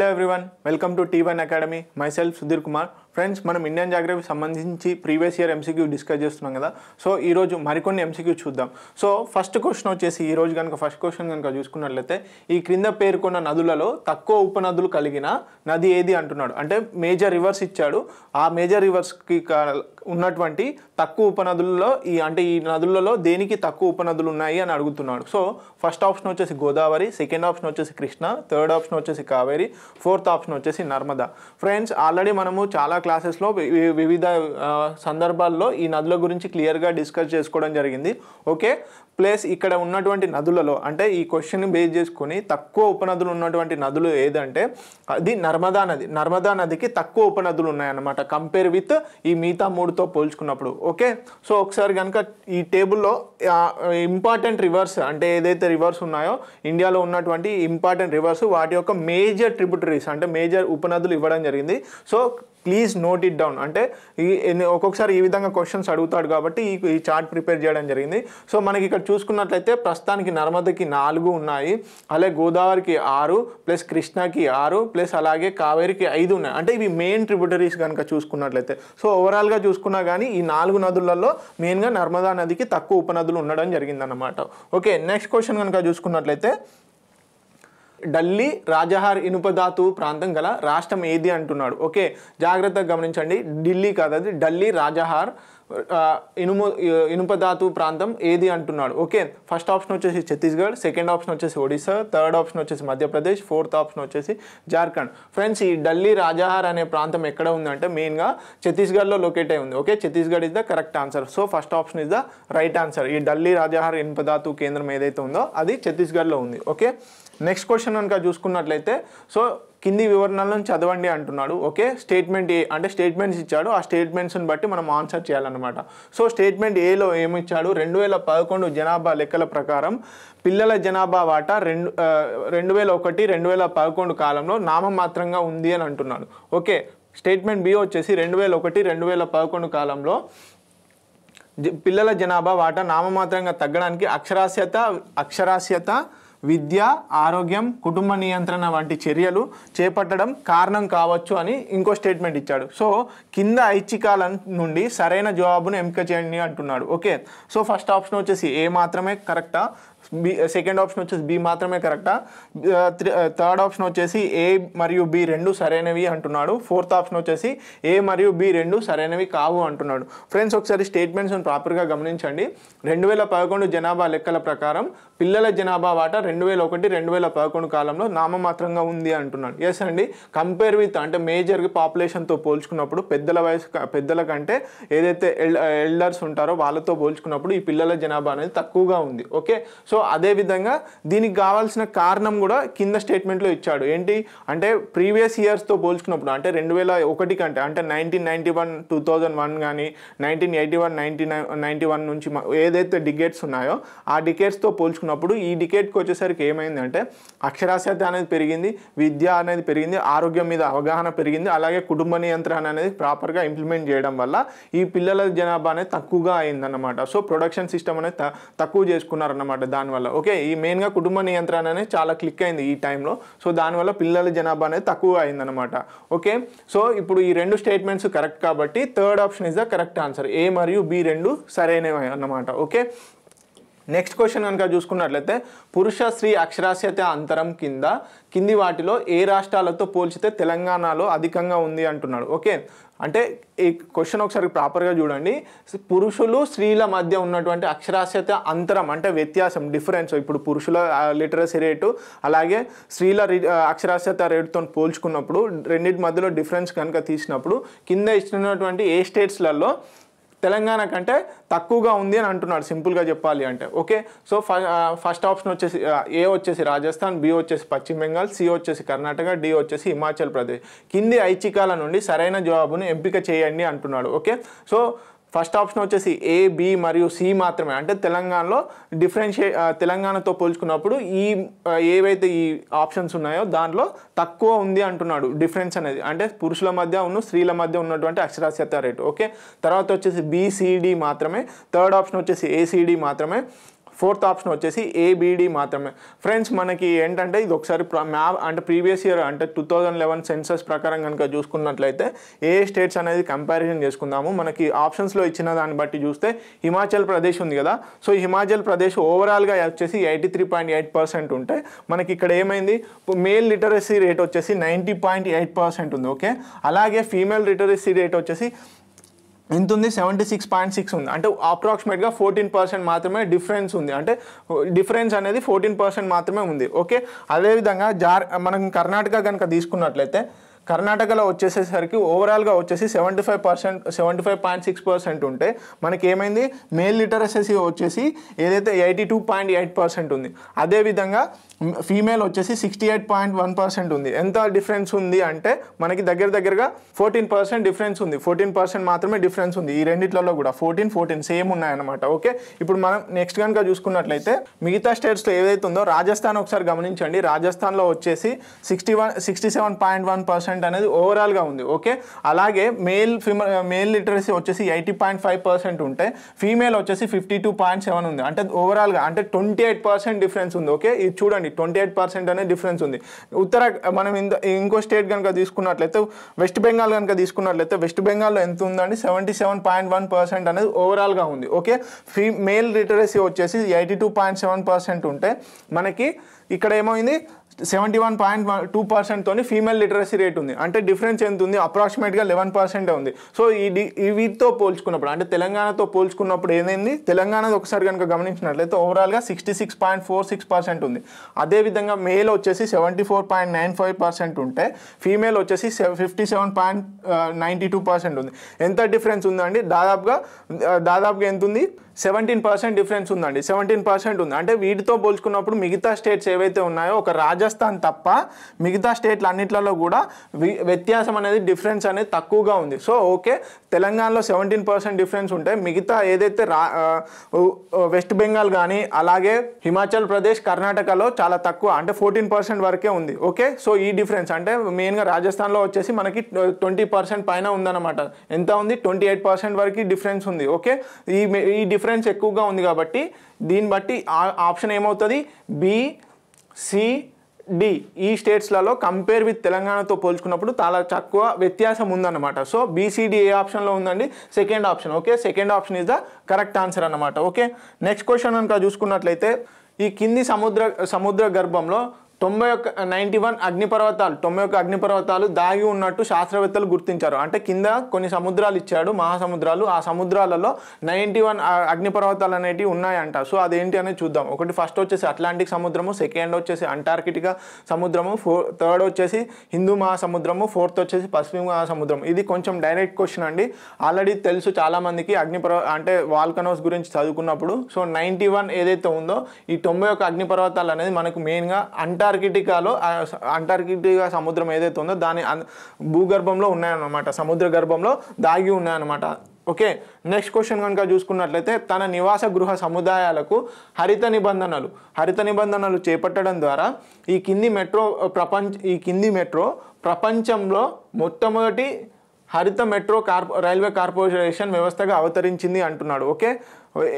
Hello everyone, welcome to T1 Academy. Myself Sudhir Kumar, friends మనం Indian జాగ్రఫీకి సంబంధించి previous year MCQ discuss చేస్తున్నాం కదా సో ఈరోజు మరికొన్ని ఎంసీక్యూ చూద్దాం సో ఫస్ట్ క్వశ్చన్ వచ్చేసి ఈరోజు కనుక ఫస్ట్ క్వశ్చన్ కనుక చూసుకున్నట్లయితే ఈ క్రింద పేర్కొన్న నదులలో తక్కువ ఉపనదులు కలిగిన నది ఏది అంటున్నాడు అంటే మేజర్ రివర్స్ ఇచ్చాడు ఆ మేజర్ రివర్స్కి ఉన్నటువంటి తక్కువ ఉపనదులలో ఈ అంటే ఈ నదులలో దేనికి తక్కువ ఉపనదులు ఉన్నాయి అని అడుగుతున్నాడు సో ఫస్ట్ ఆప్షన్ వచ్చేసి గోదావరి సెకండ్ ఆప్షన్ వచ్చేసి కృష్ణ థర్డ్ ఆప్షన్ వచ్చేసి కావేరి ఫోర్త్ ఆప్షన్ వచ్చేసి నర్మదా ఫ్రెండ్స్ ఆల్రెడీ మనము చాలా క్లాసెస్లో వివిధ సందర్భాల్లో ఈ నదుల గురించి క్లియర్గా డిస్కస్ చేసుకోవడం జరిగింది ఓకే ప్లస్ ఇక్కడ ఉన్నటువంటి నదులలో అంటే ఈ క్వశ్చన్ బేస్ చేసుకొని తక్కువ ఉపనదులు ఉన్నటువంటి నదులు ఏదంటే అది నర్మదా నది నర్మదా నదికి తక్కువ ఉపనదులు ఉన్నాయన్నమాట కంపేర్ విత్ ఈ మిగతా మూడుతో పోల్చుకున్నప్పుడు ఓకే సో ఒకసారి కనుక ఈ టేబుల్లో ఇంపార్టెంట్ రివర్స్ అంటే ఏదైతే రివర్స్ ఉన్నాయో ఇండియాలో ఉన్నటువంటి ఇంపార్టెంట్ రివర్స్ వాటి యొక్క మేజర్ ట్రిబ్యూటరీస్ అంటే మేజర్ ఉపనదులు ఇవ్వడం జరిగింది so please note it down అంటే ఈ ఒక్కొక్కసారి ఈ విధంగా క్వశ్చన్స్ అడుగుతాడు కాబట్టి ఈ చార్ట్ ప్రిపేర్ చేయడం జరిగింది సో మనకి ఇక్కడ చూసుకున్నట్లయితే ప్రస్తుతానికి నర్మదకి నాలుగు ఉన్నాయి అలాగే గోదావరికి ఆరు ప్లస్ కృష్ణకి ఆరు ప్లస్ అలాగే కావేరికి ఐదు ఉన్నాయి అంటే ఇవి మెయిన్ ట్రిబ్యూటరీస్ కనుక చూసుకున్నట్లయితే సో ఓవరాల్గా చూసుకున్నా కానీ ఈ నాలుగు నదులలో మెయిన్గా నర్మదా నదికి తక్కువ ఉపనదులు ఉండడం జరిగిందన్నమాట ఓకే నెక్స్ట్ క్వశ్చన్ కనుక చూసుకున్నట్లయితే డల్లీ రాజహార్ ఇనుపధాతు ప్రాంతం గల రాష్ట్రం ఏది అంటున్నాడు ఓకే జాగ్రత్తగా గమనించండి ఢిల్లీ కాదు అది డల్లీ రాజహార్ ఇనుము ఇనుపధాతు ప్రాంతం ఏది అంటున్నాడు ఓకే ఫస్ట్ ఆప్షన్ వచ్చేసి ఛత్తీస్గఢ్ సెకండ్ ఆప్షన్ వచ్చేసి ఒడిశా థర్డ్ ఆప్షన్ వచ్చేసి మధ్యప్రదేశ్ ఫోర్త్ ఆప్షన్ వచ్చేసి జార్ఖండ్ ఫ్రెండ్స్ ఈ ఢిల్లీ రాజహార్ అనే ప్రాంతం ఎక్కడ ఉందంటే మెయిన్గా ఛత్తీస్గఢ్లో లొకేట్ అయి ఉంది okay Chhattisgarh is the correct answer so first option is the right answer ఈ ఢిల్లీ రాజహార్ ఇనుపధాతు కేంద్రం ఏదైతే ఉందో అది ఛత్తీస్గఢ్లో ఉంది ఓకే నెక్స్ట్ క్వశ్చన్ కనుక చూసుకున్నట్లయితే సో కింది వివరణలను చదవండి అంటున్నాడు ఓకే స్టేట్మెంట్ ఏ అంటే స్టేట్మెంట్స్ ఇచ్చాడు ఆ స్టేట్మెంట్స్ని బట్టి మనం ఆన్సర్ చేయాలన్నమాట సో స్టేట్మెంట్ ఏలో ఏమిచ్చాడు రెండు వేల పదకొండు జనాభా లెక్కల ప్రకారం పిల్లల జనాభా వాటా రెండు రెండు వేల ఒకటి రెండు వేల పదకొండు కాలంలో నామమాత్రంగా ఉంది అని అంటున్నాడు ఓకే స్టేట్మెంట్ బి వచ్చేసి రెండు వేల ఒకటి రెండు వేల పదకొండు కాలంలో పిల్లల జనాభా వాటా నామమాత్రంగా తగ్గడానికి అక్షరాస్యత అక్షరాస్యత విద్య ఆరోగ్యం కుటుంబ నియంత్రణ వంటి చర్యలు చేపట్టడం కారణం కావచ్చు అని ఇంకో స్టేట్మెంట్ ఇచ్చాడు సో కింద ఐచ్ఛికాల నుండి సరైన జవాబును ఎంపిక చేయండి అంటున్నాడు ఓకే సో ఫస్ట్ ఆప్షన్ వచ్చేసి ఏ మాత్రమే కరెక్టా బి సెకండ్ ఆప్షన్ వచ్చేసి బి మాత్రమే కరెక్టా థర్డ్ ఆప్షన్ వచ్చేసి ఏ మరియు బి రెండు సరైనవి అంటున్నాడు ఫోర్త్ ఆప్షన్ వచ్చేసి ఏ మరియు బి రెండు సరైనవి కావు అంటున్నాడు ఫ్రెండ్స్ ఒకసారి స్టేట్మెంట్స్ ప్రాపర్గా గమనించండి రెండు వేల పదకొండు జనాభా లెక్కల ప్రకారం పిల్లల జనాభా వాటా రెండు వేల ఒకటి రెండు వేల పదకొండు కాలంలో నామమాత్రంగా ఉంది అంటున్నాడు ఎస్ అండి కంపేర్ విత్ అంటే మేజర్ పాపులేషన్తో పోల్చుకున్నప్పుడు పెద్దల వయసు పెద్దల కంటే ఏదైతే ఎల్డర్స్ uh, ఉంటారో వాళ్ళతో పోల్చుకున్నప్పుడు ఈ పిల్లల జనాభా అనేది తక్కువగా ఉంది ఓకే సో అదేవిధంగా దీనికి కావాల్సిన కారణం కూడా కింద స్టేట్మెంట్లో ఇచ్చాడు ఏంటి అంటే ప్రీవియస్ ఇయర్స్తో పోల్చుకున్నప్పుడు అంటే రెండు వేల ఒకటి కంటే అంటే nineteen ninety one two thousand one కానీ nineteen eighty one ninety ninety one నుంచి ఏదైతే డికేట్స్ ఉన్నాయో ఆ డికేట్స్తో పోల్చుకున్నప్పుడు ఈ డికేట్కి వచ్చేసరికి ఏమైందంటే అక్షరాస్యత అనేది పెరిగింది విద్య అనేది పెరిగింది ఆరోగ్యం మీద అవగాహన పెరిగింది అలాగే కుటుంబ నియంత్రణ అనేది ప్రాపర్గా ఇంప్లిమెంట్ చేయడం వల్ల ఈ పిల్లల జనాభా అనేది తక్కువగా అయిందన్నమాట సో ప్రొడక్షన్ సిస్టమ్ అనేది తక్కువ చేసుకున్నారన్నమాట దాని దానివల్ల ఓకే ఈ మెయిన్గా కుటుంబ నియంత్రణ అనేది చాలా క్లిక్ అయింది ఈ టైంలో సో దానివల్ల పిల్లల జనాభా అనేది తక్కువ అయిందనమాట ఓకే సో ఇప్పుడు ఈ రెండు స్టేట్మెంట్స్ కరెక్ట్ కాబట్టి third option is the correct answer A మరియు బి రెండు సరైనవి అన్నమాట ఓకే నెక్స్ట్ క్వశ్చన్ కనుక చూసుకున్నట్లయితే పురుష స్త్రీ అక్షరాస్యత అంతరం కింద కింది వాటిలో ఏ రాష్ట్రాలతో పోల్చితే తెలంగాణలో అధికంగా ఉంది అంటున్నాడు ఓకే అంటే ఈ క్వశ్చన్ ఒకసారి ప్రాపర్గా చూడండి పురుషులు స్త్రీల మధ్య ఉన్నటువంటి అక్షరాస్యత అంతరం అంటే వ్యత్యాసం డిఫరెన్స్ ఇప్పుడు పురుషుల లిటరసీ రేటు అలాగే స్త్రీల అక్షరాస్యత రేటుతో పోల్చుకున్నప్పుడు రెండింటి మధ్యలో డిఫరెన్స్ కనుక తీసినప్పుడు కింద ఇచ్చినటువంటి ఏ స్టేట్స్లలో తెలంగాణ కంటే తక్కువగా ఉంది అని అంటున్నాడు సింపుల్గా చెప్పాలి అంటే ఓకే సో ఫస్ట్ ఆప్షన్ వచ్చేసి ఏ వచ్చేసి రాజస్థాన్ బి వచ్చేసి పశ్చిమ బెంగాల్ సి వచ్చేసి కర్ణాటక డి వచ్చేసి హిమాచల్ ప్రదేశ్ కింది ఐచికాల నుండి సరైన జవాబును ఎంపిక చేయండి అంటున్నాడు ఓకే సో ఫస్ట్ ఆప్షన్ వచ్చేసి ఏ బి మరియు సి మాత్రమే అంటే తెలంగాణలో డిఫరెన్షియే తెలంగాణతో పోల్చుకున్నప్పుడు ఈ ఏవైతే ఈ ఆప్షన్స్ ఉన్నాయో దాంట్లో తక్కువ ఉంది అంటున్నాడు డిఫరెన్స్ అనేది అంటే పురుషుల మధ్య ఉన్న స్త్రీల మధ్య ఉన్నటువంటి అక్షరాస్యత రేటు ఓకే తర్వాత వచ్చేసి బీసీడీ మాత్రమే థర్డ్ ఆప్షన్ వచ్చేసి ఏసీడీ మాత్రమే ఫోర్త్ ఆప్షన్ వచ్చేసి ఏబిడి మాత్రమే ఫ్రెండ్స్ మనకి ఏంటంటే ఇది ఒకసారి అంటే ప్రీవియస్ ఇయర్ అంటే టూ థౌజండ్ లెవెన్ సెన్సస్ ప్రకారం కనుక చూసుకున్నట్లయితే ఏ స్టేట్స్ అనేది కంపారిజన్ చేసుకుందాము మనకి ఆప్షన్స్లో ఇచ్చిన దాన్ని బట్టి చూస్తే హిమాచల్ ప్రదేశ్ ఉంది కదా సో హిమాచల్ ప్రదేశ్ ఓవరాల్గా వచ్చేసి eighty three point eight percent ఉంటే మనకి ఇక్కడ ఏమైంది మేల్ లిటరసీ రేట్ వచ్చేసి నైంటీ పాయింట్ ఎయిట్ పర్సెంట్ ఉంది ఓకే అలాగే ఫీమేల్ లిటరసీ రేట్ వచ్చేసి ఎంత ఉంది సెవెంటీ సిక్స్ పాయింట్ సిక్స్ ఉంది అంటే అప్రాక్సిమేట్గా ఫోర్టీన్ పర్సెంట్ మాత్రమే డిఫరెన్స్ ఉంది అంటే డిఫరెన్స్ అనేది ఫోర్టీన్ పర్సెంట్ మాత్రమే ఉంది ఓకే అదేవిధంగా జార్ మనం కర్ణాటక కనుక తీసుకున్నట్లయితే కర్ణాటకలో వచ్చేసేసరికి ఓవరాల్గా వచ్చేసి seventy five percent seventy five point six percent ఉంటే మనకి ఏమైంది మేల్ లిటరసీ వచ్చేసి ఏదైతే eighty two point eight percent ఉంది అదేవిధంగా ఫీమేల్ వచ్చేసి sixty eight point one percent ఉంది ఎంత డిఫరెన్స్ ఉంది అంటే మనకి దగ్గర దగ్గరగా ఫోర్టీన్ పర్సెంట్ డిఫరెన్స్ ఉంది ఫోర్టీన్ పర్సెంట్ మాత్రమే డిఫరెన్స్ ఉంది ఈ రెండిట్లలో కూడా ఫోర్టీన్ ఫోర్టీన్ సేమ్ ఉన్నాయన్నమాట ఓకే ఇప్పుడు మనం నెక్స్ట్ కనుక చూసుకున్నట్లయితే మిగతా స్టేట్స్లో ఏదైతే ఉందో రాజస్థాన్ ఒకసారి గమనించండి రాజస్థాన్లో వచ్చేసి sixty one sixty seven point one percent percent అనేది ఓవరాల్గా ఉంది ఓకే అలాగే మేల్ ఫిమ మేల్ లిటరసీ వచ్చేసి ఎయిటీ పాయింట్ ఫైవ్ పర్సెంట్ ఉంటే ఫీమేల్ వచ్చేసి ఫిఫ్టీ టూ పాయింట్ సెవెన్ ఉంది అంటే ఓవరాల్గా అంటే ట్వంటీ ఎయిట్ పర్సెంట్ డిఫరెన్స్ ఉంది ఓకే ఇది చూడండి ట్వంటీ ఎయిట్ పర్సెంట్ అనే డిఫరెన్స్ ఉంది ఉత్తర మనం ఇంకో స్టేట్ కనుక తీసుకున్నట్లయితే వెస్ట్ బెంగాల్ కనుక తీసుకున్నట్లయితే వెస్ట్ బెంగాల్లో ఎంత ఉందండి seventy seven point one percent అనేది ఓవరాల్గా ఉంది ఓకే ఫీ మేల్ లిటరసీ వచ్చేసి eighty two point seven percent ఉంటే మనకి ఇక్కడ ఏమైంది సెవెంటీ వన్ పాయింట్ టూ పర్సెంట్తో ఫీమేల్ లిటరసీ రేట్ ఉంది అంటే డిఫరెన్స్ ఎంత ఉంది అప్రాక్సిమేట్గా లెవెన్ పర్సెంటే ఉంది సో ఈ వీటితో పోల్చుకున్నప్పుడు అంటే తెలంగాణతో పోల్చుకున్నప్పుడు ఏదైంది తెలంగాణది ఒకసారి కనుక గమనించినట్లయితే ఓవరాల్గా sixty six point four six percent ఉంది అదేవిధంగా మేల్ వచ్చేసి seventy four point nine five percent ఉంటే ఫీమేల్ వచ్చేసి fifty seven point ninety two percent ఉంది ఎంత డిఫరెన్స్ ఉందండి దాదాపుగా uh, దాదాపుగా ఎంత ఉంది సెవెంటీన్ పర్సెంట్ డిఫరెన్స్ ఉందండి సెవెంటీన్ పర్సెంట్ ఉంది అంటే వీటితో పోల్చుకున్నప్పుడు మిగతా స్టేట్స్ ఏవైతే ఉన్నాయో ఒక రాజస్థాన్ తప్ప మిగతా స్టేట్లు అన్నిట్లలో కూడా వ్యత్యాసం అనేది డిఫరెన్స్ అనేది తక్కువగా ఉంది సో ఓకే తెలంగాణలో సెవెంటీన్ పర్సెంట్ డిఫరెన్స్ ఉంటే మిగతా ఏదైతే రా వెస్ట్ బెంగాల్ కానీ అలాగే హిమాచల్ ప్రదేశ్ కర్ణాటకలో చాలా తక్కువ అంటే ఫోర్టీన్ పర్సెంట్ వరకే ఉంది ఓకే సో ఈ డిఫరెన్స్ అంటే మెయిన్గా రాజస్థాన్లో వచ్చేసి మనకి ట్వంటీ పర్సెంట్ పైన ఉందన్నమాట ఎంత ఉంది ట్వంటీ ఎయిట్ పర్సెంట్ వరకు డిఫరెన్స్ ఉంది ఓకే ఈ ఈ డిఫరెన్స్ డిఫరెన్స్ ఎక్కువగా ఉంది కాబట్టి దీన్ని బట్టి ఆప్షన్ ఏమవుతుంది బి డి ఈ స్టేట్స్లలో కంపేర్ విత్ తెలంగాణతో పోల్చుకున్నప్పుడు చాలా తక్కువ వ్యత్యాసం ఉందన్నమాట సో బీసీడి ఏ ఆప్షన్లో ఉందండి second option okay second option is the correct answer అనమాట ఓకే నెక్స్ట్ క్వశ్చన్ కనుక చూసుకున్నట్లయితే ఈ కింది సముద్ర సముద్ర గర్భంలో తొంభై ఒక్క నైంటీ వన్ అగ్నిపర్వతాలు తొంభై ఒక్క అగ్నిపర్వతాలు దాగి ఉన్నట్టు శాస్త్రవేత్తలు గుర్తించారు అంటే కింద కొన్ని సముద్రాలు ఇచ్చాడు మహాసముద్రాలు ఆ సముద్రాలలో నైంటీ వన్ అగ్నిపర్వతాలు అనేటివి ఉన్నాయంట సో అదేంటి అనేది చూద్దాం ఒకటి ఫస్ట్ వచ్చేసి అట్లాంటిక్ సముద్రము సెకండ్ వచ్చేసి అంటార్కిటిక సముద్రము థర్డ్ వచ్చేసి హిందూ మహాసముద్రము ఫోర్త్ వచ్చేసి పశ్చిమ మహాసముద్రం ఇది కొంచెం డైరెక్ట్ క్వశ్చన్ అండి ఆల్రెడీ తెలుసు చాలామందికి అగ్నిపర్వ అంటే వాల్కనోస్ గురించి చదువుకున్నప్పుడు సో నైంటీ వన్ ఏదైతే ఉందో ఈ తొంభై ఒక్క అగ్నిపర్వతాలు అనేది మనకు మెయిన్గా అంటార్ అంటార్కిటికాలో అంటార్కిటికా సముద్రం ఏదైతే ఉందో దాని భూగర్భంలో ఉన్నాయన్నమాట సముద్ర గర్భంలో దాగి ఉన్నాయన్నమాట ఓకే నెక్స్ట్ క్వశ్చన్ కనుక చూసుకున్నట్లయితే తన నివాస గృహ సముదాయాలకు హరిత నిబంధనలు హరిత నిబంధనలు చేపట్టడం ద్వారా ఈ కింది మెట్రో ప్రపంచ ఈ కింది మెట్రో ప్రపంచంలో మొట్టమొదటి హరిత మెట్రో కార్పో రైల్వే కార్పొరేషన్ వ్యవస్థగా అవతరించింది అంటున్నాడు ఓకే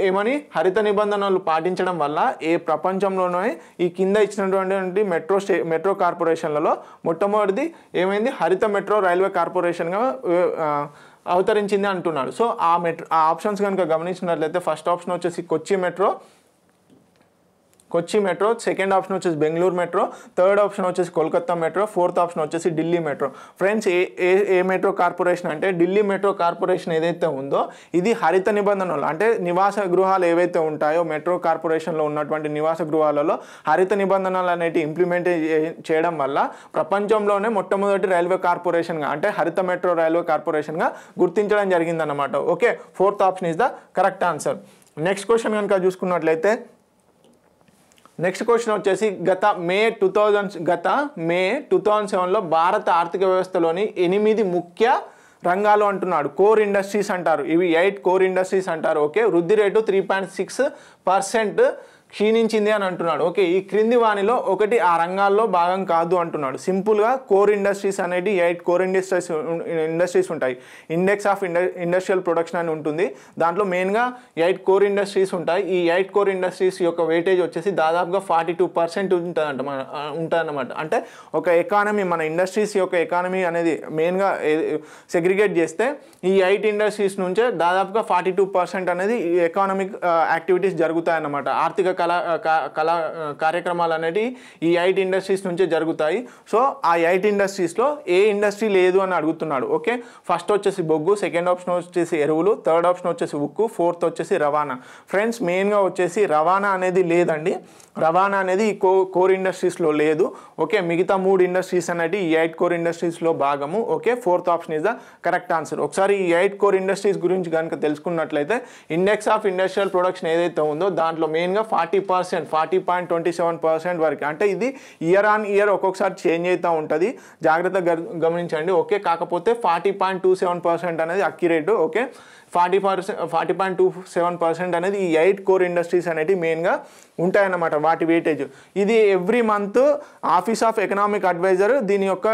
ఏమని హరిత నిబంధనలు పాటించడం వల్ల ఏ ప్రపంచంలోనే ఈ కింద ఇచ్చినటువంటి మెట్రో స్టే మెట్రో కార్పొరేషన్లలో మొట్టమొదటిది ఏమైంది హరిత మెట్రో రైల్వే కార్పొరేషన్గా అవతరించింది అంటున్నాడు సో ఆ మెట్రో ఆ ఆప్షన్స్ కనుక గమనించినట్లయితే ఫస్ట్ ఆప్షన్ వచ్చేసి Kochi metro Kochi metro second option వచ్చేసి బెంగళూరు మెట్రో థర్డ్ ఆప్షన్ వచ్చేసి కోల్కతా మెట్రో ఫోర్త్ ఆప్షన్ వచ్చేసి Delhi metro friends A A A metro corporation అంటే ఢిల్లీ మెట్రో కార్పొరేషన్ ఏదైతే ఉందో ఇది హరిత నిబంధనలు అంటే నివాస గృహాలు ఏవైతే ఉంటాయో మెట్రో కార్పొరేషన్లో ఉన్నటువంటి నివాస గృహాలలో హరిత నిబంధనలు అనేటివి ఇంప్లిమెంట్ చేయడం వల్ల ప్రపంచంలోనే మొట్టమొదటి రైల్వే కార్పొరేషన్గా అంటే హరిత మెట్రో రైల్వే కార్పొరేషన్గా గుర్తించడం జరిగిందన్నమాట okay fourth option is the correct answer next question కనుక చూసుకున్నట్లయితే నెక్స్ట్ క్వశ్చన్ వచ్చేసి గత మే టూ థౌజండ్ గత మే టూ థౌజండ్ సెవెన్లో భారత ఆర్థిక వ్యవస్థలోని ఎనిమిది ముఖ్య రంగాలు అంటున్నాడు కోర్ ఇండస్ట్రీస్ అంటారు ఇవి ఎయిట్ కోర్ ఇండస్ట్రీస్ అంటారు ఓకే వృద్ధి rate three point six percent క్షీణించింది అని అంటున్నాడు ఓకే ఈ క్రింది వాణిలో ఒకటి ఆ రంగాల్లో భాగం కాదు అంటున్నాడు సింపుల్గా కోర్ ఇండస్ట్రీస్ అనేది ఎయిట్ కోర్ ఇండస్ట్రీస్ ఇండస్ట్రీస్ ఉంటాయి ఇండెక్స్ ఆఫ్ ఇండస్ట్రియల్ ప్రొడక్షన్ అని ఉంటుంది దాంట్లో మెయిన్గా ఎయిట్ కోర్ ఇండస్ట్రీస్ ఉంటాయి ఈ ఎయిట్ కోర్ ఇండస్ట్రీస్ యొక్క వెయిటేజ్ వచ్చేసి దాదాపుగా ఫార్టీ టూ పర్సెంట్ ఉంటుందంట మన ఉంటుందన్నమాట అంటే ఒక ఎకానమీ మన ఇండస్ట్రీస్ యొక్క ఎకానమీ అనేది మెయిన్గా సెగ్రిగేట్ చేస్తే ఈ ఎయిట్ ఇండస్ట్రీస్ నుంచే దాదాపుగా ఫార్టీ టూ పర్సెంట్ అనేది ఎకానమిక్ యాక్టివిటీస్ జరుగుతాయన్నమాట ఆర్థిక కళా కళా కార్యక్రమాలు అనేవి ఈ ఐటీ ఇండస్ట్రీస్ నుంచే జరుగుతాయి సో ఆ ఐటీ ఇండస్ట్రీస్లో ఏ ఇండస్ట్రీ లేదు అని అడుగుతున్నాడు ఓకే ఫస్ట్ వచ్చేసి బొగ్గు సెకండ్ ఆప్షన్ వచ్చేసి ఎరువులు థర్డ్ ఆప్షన్ వచ్చేసి ఉక్కు ఫోర్త్ వచ్చేసి రవాణా ఫ్రెండ్స్ మెయిన్గా వచ్చేసి రవాణా అనేది లేదండి రవాణా అనేది ఈ కో కోర్ ఇండస్ట్రీస్లో లేదు ఓకే మిగతా మూడు ఇండస్ట్రీస్ అనేది ఈ ఎయిట్ కోర్ ఇండస్ట్రీస్లో భాగము okay fourth option is the correct answer ఒకసారి ఈ ఎయిట్ కోర్ ఇండస్ట్రీస్ గురించి కనుక తెలుసుకున్నట్లయితే ఇండెక్స్ ఆఫ్ ఇండస్ట్రియల్ ప్రొడక్షన్ ఏదైతే ఉందో దాంట్లో మెయిన్గా forty forty percent forty point twenty seven percent వరకు అంటే ఇది ఇయర్ ఆన్ ఇయర్ ఒక్కొక్కసారి చేంజ్ అవుతూ ఉంటుంది జాగ్రత్తగా గమనించండి ఓకే కాకపోతే forty point two seven percent అనేది accurate okay forty percent forty point two seven percent అనేది ఈ ఎయిట్ కోర్ ఇండస్ట్రీస్ అనేవి మెయిన్గా ఉంటాయన్నమాట వాటి వెయిటేజ్ ఇది every month office of economic adviser దీని యొక్క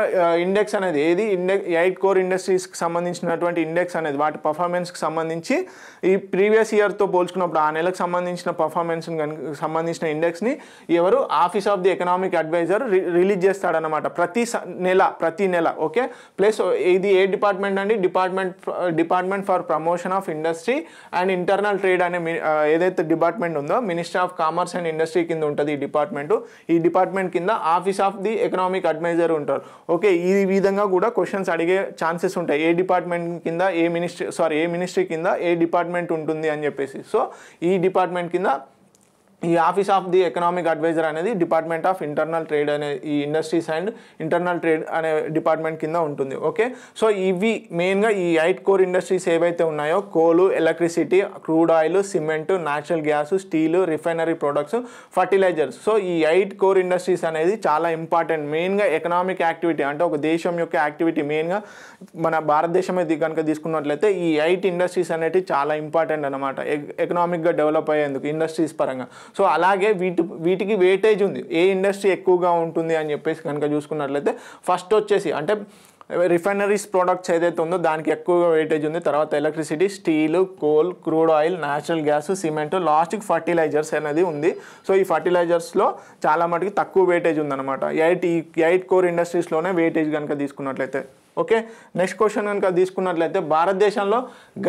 ఇండెక్స్ అనేది ఏది ఇండెక్ ఎయిట్ కోర్ ఇండస్ట్రీస్కి సంబంధించినటువంటి ఇండెక్స్ అనేది వాటి పర్ఫార్మెన్స్కి సంబంధించి ఈ ప్రీవియస్ ఇయర్తో పోల్చుకున్నప్పుడు ఆ నెలకు సంబంధించిన పర్ఫార్మెన్స్ సంబంధించిన ఇండెక్స్ని ఎవరు office of the economic adviser release చేస్తాడనమాట ప్రతి నెల ప్రతి నెల ఓకే ప్లస్ ఇది ఏ డిపార్ట్మెంట్ అండి department department for promotion promotion of industry and internal trade అనే ఏదైతే డిపార్ట్మెంట్ ఉందో minister of commerce and industry కింద ఉంటుంది ఈ డిపార్ట్మెంట్ ఈ డిపార్ట్మెంట్ కింద office of the economic adviser ఉంటారు ఓకే ఈ విధంగా కూడా క్వశ్చన్స్ అడిగే ఛాన్సెస్ ఉంటాయి ఏ డిపార్ట్మెంట్ కింద ఏ మినిస్ట్రీ సారీ ఏ మినిస్ట్రీ కింద ఏ డిపార్ట్మెంట్ ఉంటుంది అని చెప్పేసి సో ఈ డిపార్ట్మెంట్ కింద ఈ office of the economic adviser అనేది డిపార్ట్మెంట్ ఆఫ్ ఇంటర్నల్ ట్రేడ్ అనే ఈ ఇండస్ట్రీస్ అండ్ ఇంటర్నల్ ట్రేడ్ అనే డిపార్ట్మెంట్ కింద ఉంటుంది ఓకే సో ఇవి మెయిన్గా ఈ ఐట్ కోర్ ఇండస్ట్రీస్ ఏవైతే ఉన్నాయో coal electricity crude oil cement natural gas steel refinery products fertilisers so ఈ ఐట్ కోర్ ఇండస్ట్రీస్ అనేది చాలా ఇంపార్టెంట్ మెయిన్గా ఎకనామిక్ యాక్టివిటీ అంటే ఒక దేశం యొక్క యాక్టివిటీ మెయిన్గా మన భారతదేశం కనుక తీసుకున్నట్లయితే ఈ ఎయిట్ ఇండస్ట్రీస్ అనేవి చాలా ఇంపార్టెంట్ అనమాట ఎకనామిక్గా డెవలప్ అయ్యేందుకు ఇండస్ట్రీస్ పరంగా సో అలాగే వీటి వీటికి వేటేజ్ ఉంది ఏ ఇండస్ట్రీ ఎక్కువగా ఉంటుంది అని చెప్పేసి కనుక చూసుకున్నట్లయితే ఫస్ట్ వచ్చేసి అంటే రిఫైనరీస్ ప్రోడక్ట్స్ ఏదైతే ఉందో దానికి ఎక్కువగా వెయిటేజ్ ఉంది తర్వాత electricity steel coal crude oil natural gas cement లాస్ట్కి ఫర్టిలైజర్స్ అనేది ఉంది సో ఈ ఫర్టిలైజర్స్లో చాలా మటుకు తక్కువ వెయిటేజ్ ఉందన్నమాట ఎయిట్ ఎయిట్ కోర్ ఇండస్ట్రీస్లోనే వెయిటేజ్ కనుక తీసుకున్నట్లయితే ఓకే నెక్స్ట్ క్వశ్చన్ కనుక తీసుకున్నట్లయితే భారతదేశంలో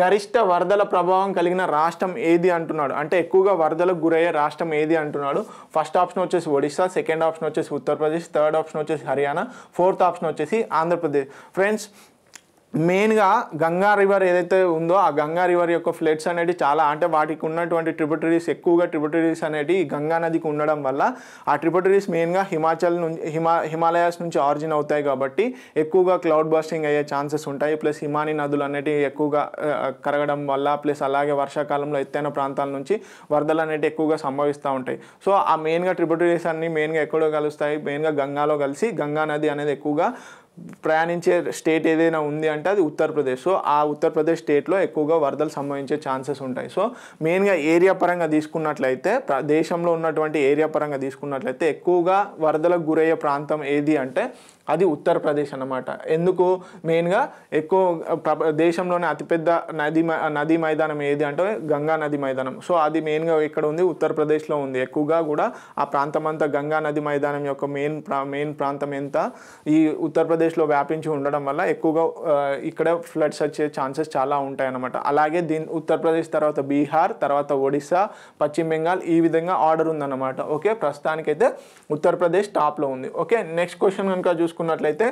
గరిష్ట వరదల ప్రభావం కలిగిన రాష్ట్రం ఏది అంటున్నాడు అంటే ఎక్కువగా వరదలకు గురయ్యే రాష్ట్రం ఏది అంటున్నాడు ఫస్ట్ ఆప్షన్ వచ్చేసి ఒడిశా సెకండ్ ఆప్షన్ వచ్చేసి ఉత్తరప్రదేశ్ థర్డ్ ఆప్షన్ వచ్చేసి హర్యానా ఫోర్త్ ఆప్షన్ వచ్చేసి ఆంధ్రప్రదేశ్ ఫ్రెండ్స్ మెయిన్గా గంగా రివర్ ఏదైతే ఉందో ఆ గంగా రివర్ యొక్క ఫ్లడ్స్ అనేవి చాలా అంటే వాటికి ఉన్నటువంటి ట్రిబుటరీస్ ఎక్కువగా ట్రిబుటరీస్ అనేవి గంగా నదికి ఉండడం వల్ల ఆ ట్రిబ్యూటరీస్ మెయిన్గా హిమాచల్ నుంచి హిమా హిమాలయాస్ నుంచి ఆరిజిన్ అవుతాయి కాబట్టి ఎక్కువగా క్లౌడ్ బస్టింగ్ అయ్యే ఛాన్సెస్ ఉంటాయి ప్లస్ హిమాని నదులు అనేటివి ఎక్కువగా కరగడం వల్ల ప్లస్ అలాగే వర్షాకాలంలో ఎత్తైన ప్రాంతాల నుంచి వరదలు అనేవి ఎక్కువగా సంభవిస్తూ ఉంటాయి సో ఆ మెయిన్గా ట్రిబుటరీస్ అన్ని మెయిన్గా ఎక్కడో కలుస్తాయి మెయిన్గా గంగాలో కలిసి గంగా నది అనేది ఎక్కువగా ప్రయాణించే స్టేట్ ఏదైనా ఉంది అంటే అది ఉత్తరప్రదేశ్ సో ఆ ఉత్తరప్రదేశ్ స్టేట్లో ఎక్కువగా వరదలు సంభవించే ఛాన్సెస్ ఉంటాయి సో మెయిన్గా ఏరియా పరంగా తీసుకున్నట్లయితే దేశంలో ఉన్నటువంటి ఏరియా పరంగా తీసుకున్నట్లయితే ఎక్కువగా వరదలకు గురయ్యే ప్రాంతం ఏది అంటే అది ఉత్తరప్రదేశ్ అన్నమాట ఎందుకు మెయిన్గా ఎక్కువ దేశంలోనే అతిపెద్ద నది నది మైదానం ఏది అంటే గంగా నది మైదానం సో అది మెయిన్గా ఇక్కడ ఉంది ఉత్తరప్రదేశ్లో ఉంది ఎక్కువగా కూడా ఆ ప్రాంతం అంతా గంగా నది మైదానం యొక్క మెయిన్ ప్రా మెయిన్ ప్రాంతం ఎంత ఈ ఉత్తరప్రదేశ్లో వ్యాపించి ఉండడం వల్ల ఎక్కువగా ఇక్కడ ఫ్లడ్స్ వచ్చే ఛాన్సెస్ చాలా ఉంటాయన్నమాట అలాగే దీని ఉత్తరప్రదేశ్ తర్వాత బీహార్ తర్వాత ఒడిస్సా పశ్చిమ బెంగాల్ ఈ విధంగా ఆర్డర్ ఉందన్నమాట ఓకే ప్రస్తుతానికైతే ఉత్తరప్రదేశ్ టాప్లో ఉంది ఓకే నెక్స్ట్ క్వశ్చన్ కనుక చూసుకుంటే చేసుకున్నట్లయితే